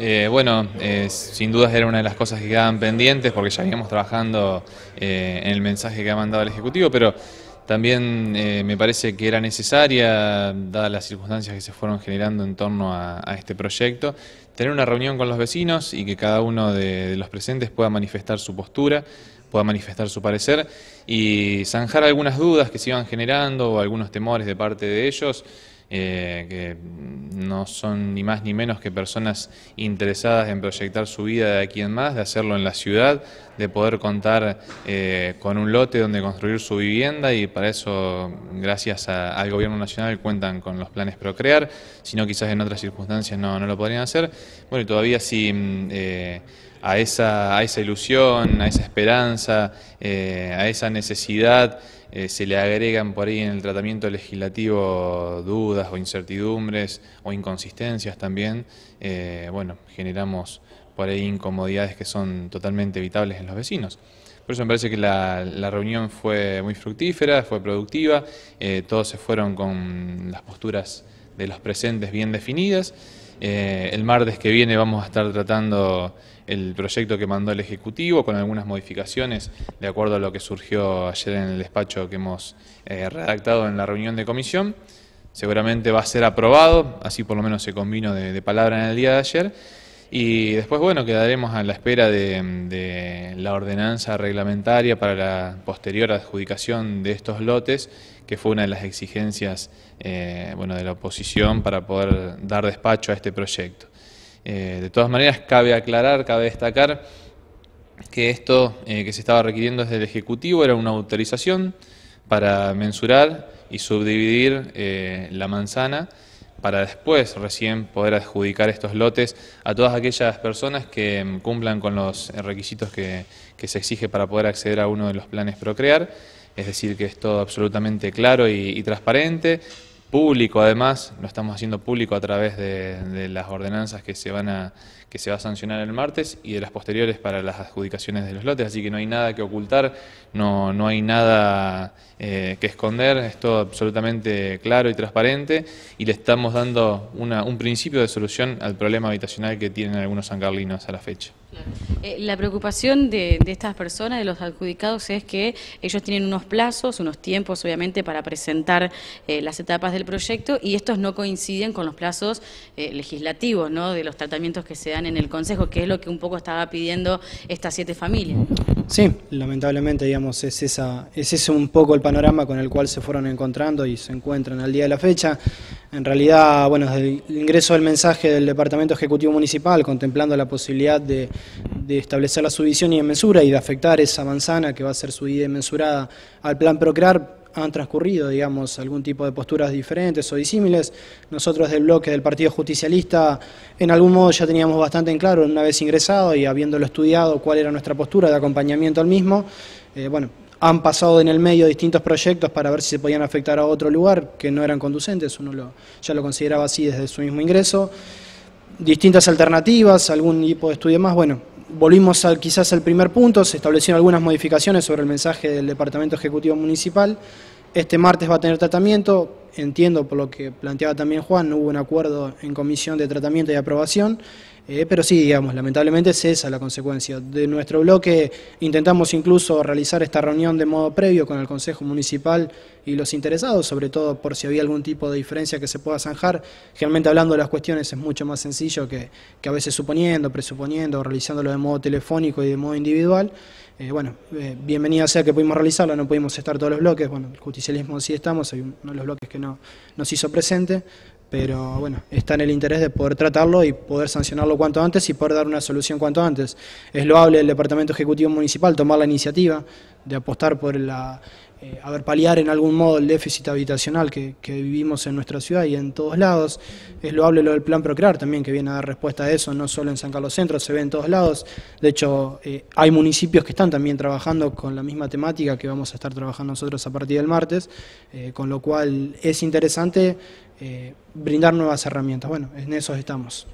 Eh, bueno, eh, sin dudas era una de las cosas que quedaban pendientes porque ya veníamos trabajando eh, en el mensaje que ha mandado el Ejecutivo, pero también me parece que era necesaria, dadas las circunstancias que se fueron generando en torno a, este proyecto, tener una reunión con los vecinos y que cada uno de, de los presentes pueda manifestar su postura pueda manifestar su parecer y zanjar algunas dudas que se iban generando o algunos temores de parte de ellos eh, que no son ni más ni menos que personas interesadas en proyectar su vida de aquí en más, de hacerlo en la ciudad, de poder contar eh, con un lote donde construir su vivienda y para eso, gracias al Gobierno Nacional, cuentan con los planes Procrear, si no quizás en otras circunstancias no, lo podrían hacer. Bueno, y todavía si... Mm, eh, a esa, a esa ilusión, a esa esperanza, eh, a esa necesidad, eh, se le agregan por ahí en el tratamiento legislativo dudas o incertidumbres o inconsistencias también, eh, bueno, generamos por ahí incomodidades que son totalmente evitables en los vecinos. Por eso me parece que la, la reunión fue muy fructífera, fue productiva, todos se fueron con las posturas de los presentes bien definidas. Eh, el martes que viene vamos a estar tratando el proyecto que mandó el Ejecutivo con algunas modificaciones de acuerdo a lo que surgió ayer en el despacho que hemos eh, redactado en la reunión de comisión. Seguramente va a ser aprobado, así por lo menos se combinó de palabra en el día de ayer. Y después, bueno, quedaremos a la espera de, la ordenanza reglamentaria para la posterior adjudicación de estos lotes, que fue una de las exigencias eh, bueno, de la oposición para poder dar despacho a este proyecto. Eh, de todas maneras, cabe aclarar, cabe destacar que esto eh, que se estaba requiriendo desde el Ejecutivo era una autorización para mensurar y subdividir la manzana para después recién poder adjudicar estos lotes a todas aquellas personas que mm, cumplan con los requisitos que, se exige para poder acceder a uno de los planes Procrear. Es decir, que es todo absolutamente claro y transparente, público además, lo estamos haciendo público a través de, las ordenanzas que se van a que se va a sancionar el martes y de las posteriores para las adjudicaciones de los lotes, así que no hay nada que ocultar, no, no hay nada eh, que esconder, es todo absolutamente claro y transparente y le estamos dando un principio de solución al problema habitacional que tienen algunos sancarlinos a la fecha. Eh, la preocupación de, estas personas, de los adjudicados, es que ellos tienen unos plazos, unos tiempos, obviamente, para presentar eh, las etapas del proyecto y estos no coinciden con los plazos eh, legislativos, De los tratamientos que se dan en el Consejo, que es lo que un poco estaba pidiendo estas siete familias. Sí, lamentablemente, digamos, es esa, es ese un poco el panorama con el cual se fueron encontrando y se encuentran al día de la fecha. En realidad, bueno, desde el ingreso del mensaje del Departamento Ejecutivo Municipal, contemplando la posibilidad de, establecer la subdivisión y de mensura y de afectar esa manzana que va a ser subida y mensurada al plan Procrear, han transcurrido, digamos, algún tipo de posturas diferentes o disímiles. Nosotros del bloque del Partido Justicialista, en algún modo ya teníamos bastante en claro, una vez ingresado y habiéndolo estudiado, cuál era nuestra postura de acompañamiento al mismo. Eh, bueno, han pasado en el medio distintos proyectos para ver si se podían afectar a otro lugar que no eran conducentes, uno ya lo consideraba así desde su mismo ingreso, distintas alternativas, algún tipo de estudio más, bueno, volvimos al, quizás al primer punto, se establecieron algunas modificaciones sobre el mensaje del Departamento Ejecutivo Municipal, este martes va a tener tratamiento, entiendo por lo que planteaba también Juan, no hubo un acuerdo en comisión de tratamiento y aprobación, eh, pero sí, digamos, lamentablemente es esa la consecuencia. De nuestro bloque intentamos incluso realizar esta reunión de modo previo con el Consejo Municipal y los interesados, sobre todo por si había algún tipo de diferencia que se pueda zanjar. Generalmente hablando de las cuestiones es mucho más sencillo que, a veces suponiendo, presuponiendo, realizándolo de modo telefónico y de modo individual. Eh, bueno, eh, bienvenida sea que pudimos realizarlo, no pudimos estar todos los bloques, bueno, el justicialismo sí estamos, hay uno de los bloques que no nos hizo presente, pero bueno, está en el interés de poder tratarlo y poder sancionarlo cuanto antes y poder dar una solución cuanto antes. Es loable el Departamento Ejecutivo Municipal tomar la iniciativa de apostar por la, eh, paliar en algún modo el déficit habitacional que, vivimos en nuestra ciudad y en todos lados. Es loable lo del plan Procrear también, que viene a dar respuesta a eso, no solo en San Carlos Centro, se ve en todos lados. De hecho, eh, hay municipios que están también trabajando con la misma temática que vamos a estar trabajando nosotros a partir del martes, eh, con lo cual es interesante eh, brindar nuevas herramientas. Bueno, en eso estamos.